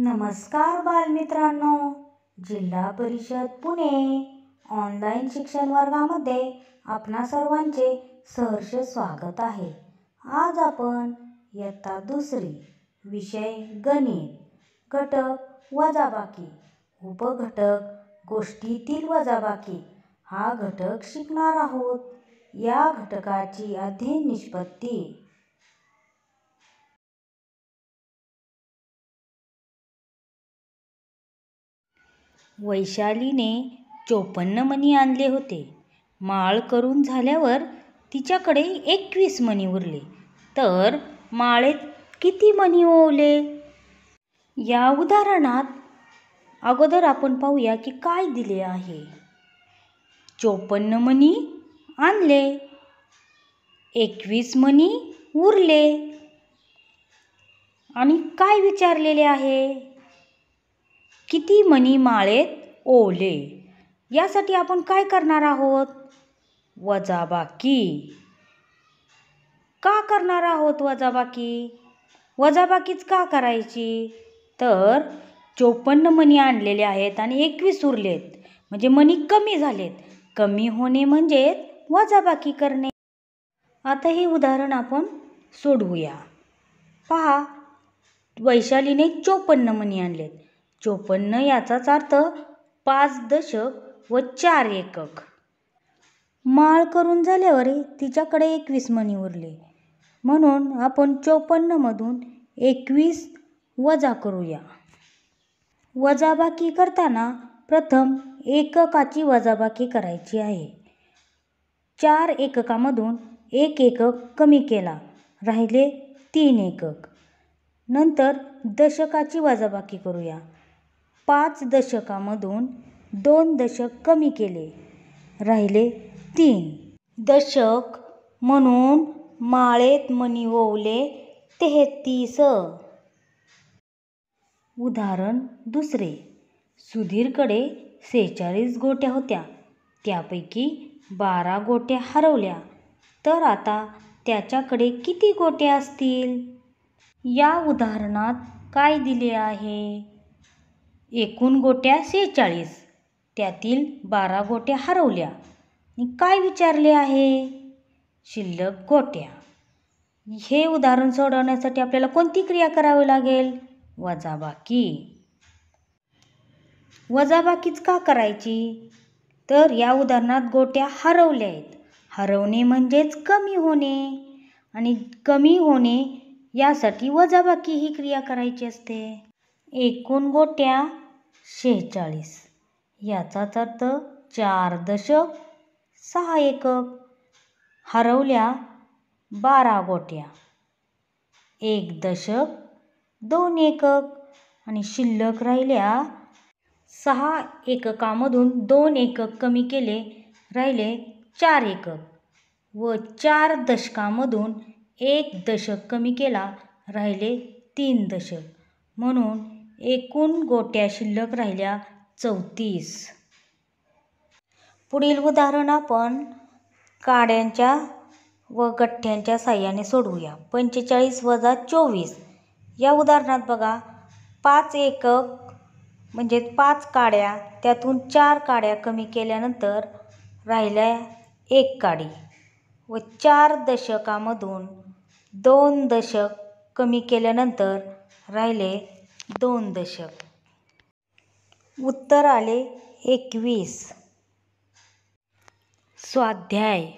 नमस्कार बालमित्रांनो जिल्हा परिषद पुणे ऑनलाईन शिक्षण वर्गामध्ये आपणा सर्वांचे सहर्ष स्वागत आहे आज आपण इयत्ता दुसरी विषय गणित घटक वजाबाकी उपघटक गोष्टीतील वजाबाकी हा घटक शिकणार आहोत या घटकाची अधीन निष्पत्ती वैशालीने चोपन्न मणी आणले होते माळ करून झाल्यावर तिच्याकडे एकवीस मणी उरले तर माळेत किती मणी ओवले या उदाहरणात अगोदर आपण पाहूया की काय दिले आहे चोपन्न मणी आणले एकवीस मणी उरले आणि काय विचारलेले आहे किती मणी माळेत ओले यासाठी आपण काय करणार आहोत वजाबाकी का करणार आहोत वजाबाकी वजाबाकीच का करायची तर चोपन्न मणी आणलेले आहेत आणि एकवीस उरलेत म्हणजे मणी कमी झालेत कमी होणे म्हणजे वजाबाकी करणे आता हे उदाहरण आपण सोडवूया पहा वैशालीने चोपन्न मणी आणलेत चोपन्न याचाच अर्थ पाच दशक व चार एकक माळ करून झाल्यावर तिच्याकडे एकवीस मणी उरले म्हणून आपण चोपन्नमधून एकवीस वजा करूया वजाबाकी करताना प्रथम एककाची वजाबाकी करायची आहे चार एककामधून एक एकक कमी केला राहिले तीन एकक नंतर दशकाची वजाबाकी करूया पाच दशकामधून दोन दशक कमी केले राहिले तीन दशक म्हणून माळेत मणी ओवले तेहतीस उदाहरण दुसरे सुधीरकडे सेहेचाळीस गोट्या होत्या त्यापैकी बारा गोट्या हरवल्या तर आता त्याच्याकडे किती गोट्या असतील या उदाहरणात काय दिले आहे एकूण गोट्या सेहेचाळीस त्यातील बारा गोट्या हरवल्या आणि काय विचारले आहे शिल्लक गोट्या हे उदाहरण सोडवण्यासाठी आपल्याला कोणती क्रिया करावी लागेल वजाबाकी वजाबाकीच का करायची तर या उदाहरणात गोट्या हरवल्या आहेत हरवणे म्हणजेच कमी होणे आणि कमी होणे यासाठी वजाबाकी ही क्रिया करायची असते एकूण गोट्या शेहेचाळीस याचाच अर्थ चार दशक सहा एकक हरवल्या बारा गोट्या एक दशक दोन एकक आणि शिल्लक राहिल्या सहा एककामधून दोन एकक कमी केले राहिले चार एकक व चार दशकामधून एक दशक कमी केला राहिले तीन दशक म्हणून एकूण गोट्या शिल्लक राहिल्या चौतीस पुढील उदाहरण आपण काड्यांच्या व गठ्ठ्यांच्या साह्याने सोडवूया पंचेचाळीस वजा चोवीस या उदाहरणात बघा पाच एकक म्हणजे पाच काड्या त्यातून चार काड्या कमी केल्यानंतर राहिल्या एक काडी व चार दशकामधून दोन दशक कमी केल्यानंतर राहिले दोन दशक उत्तर आले एकवीस स्वाध्याय